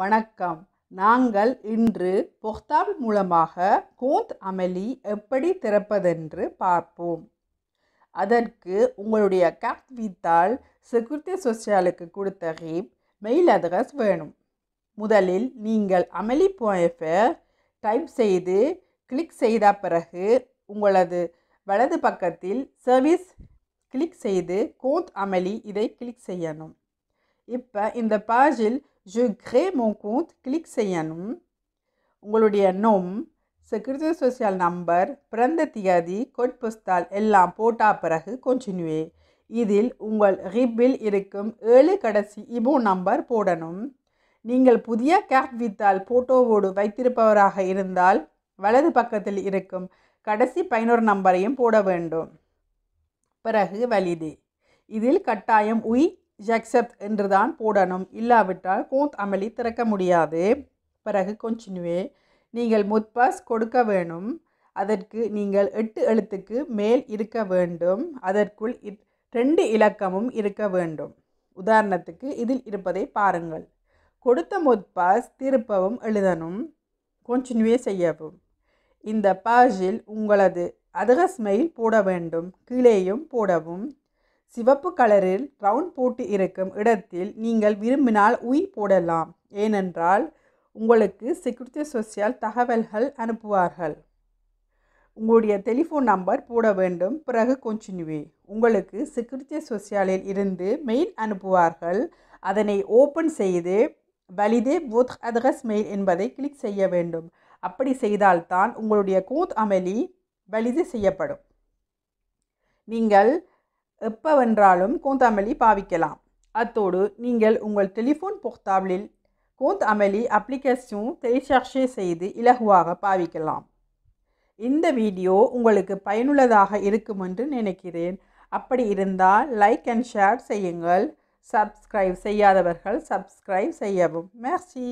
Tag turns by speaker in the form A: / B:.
A: வணக்கம் நாங்கள் இன்று பொஹ்தால் மூலமாக கோந்த் அமளி எப்படி திறப்பதென்று பார்ப்போம் அதற்கு உங்களுடைய கட் வீத்தால் செக்யூரிட்டி சோசியாலுக்கு கொடுத்த ரீப் மெயில் அட்ரஸ் வேணும் முதலில் நீங்கள் அமளி போயஃபர் டைப் செய்து கிளிக் செய்த பிறகு உங்களது வலது பக்கத்தில் சர்வீஸ் கிளிக் செய்து கோந்த் அமளி இதை கிளிக் செய்யணும் இப்போ இந்த பாஜில் Je crée mon compte, click செய்யணும் உங்களுடைய நோம் செக்யூரிட்டி சோசியல் நம்பர் பிறந்த தியதி கொட் புஸ்தால் எல்லாம் போட்டா பிறகு கொன்டினியூ இதில் உங்கள் ரிப்பில் இருக்கும் ஏழு கடைசி இபோ நம்பர் போடணும் நீங்கள் புதிய கேப் வித்தால் போட்டோவோடு வைத்திருப்பவராக இருந்தால் வலது பக்கத்தில் இருக்கும் கடைசி பதினோரு நம்பரையும் போட வேண்டும் பிறகு வலிது இதில் கட்டாயம் உய் ஜக்சப்த் என்று தான் போடணும் இல்லாவிட்டால் கோந்த் அமளி திறக்க முடியாது பிறகு கொஞ்சினுவே நீங்கள் முத்பாஸ் கொடுக்க வேணும் அதற்கு நீங்கள் எட்டு எழுத்துக்கு மேல் இருக்க வேண்டும் அதற்குள் இத் ரெண்டு இலக்கமும் இருக்க வேண்டும் உதாரணத்துக்கு இதில் இருப்பதை பாருங்கள் கொடுத்த முத்பாஸ் திருப்பவும் எழுதணும் கொஞ்சினுவே செய்யவும் இந்த பாஜில் உங்களது அதக ஸ்மெயில் போட வேண்டும் கீழேயும் போடவும் சிவப்பு கலரில் ரவுண்ட் போட்டு இருக்கும் இடத்தில் நீங்கள் விரும்பினால் உய் போடலாம் ஏனென்றால் உங்களுக்கு செக்யூரிட்டி சோசியல் தகவல்கள் அனுப்புவார்கள் உங்களுடைய டெலிஃபோன் நம்பர் போட வேண்டும் பிறகு கொஞ்சினுவே உங்களுக்கு செக்யூரிட்டி சோசியலில் இருந்து மெயில் அனுப்புவார்கள் அதனை ஓப்பன் செய்து வலிதே போத் அட்ரஸ் மெயில் என்பதை கிளிக் செய்ய வேண்டும் அப்படி செய்தால்தான் உங்களுடைய கோத் அமளி வலிது செய்யப்படும் நீங்கள் எப்பவென்றாலும் அமளி பாவிக்கலாம் அத்தோடு நீங்கள் உங்கள் டெலிஃபோன் பொக்தாபிளில் கோந்த் அமளி அப்ளிகேஷன் டெலிஷார்ஷே செய்து இலகுவாக பாவிக்கலாம் இந்த வீடியோ உங்களுக்கு பயனுள்ளதாக இருக்கும் என்று நினைக்கிறேன் அப்படி இருந்தால் லைக் அண்ட் ஷேர் செய்யுங்கள் சப்ஸ்கிரைப் செய்யாதவர்கள் சப்ஸ்கிரைப் செய்யவும் மேர்சி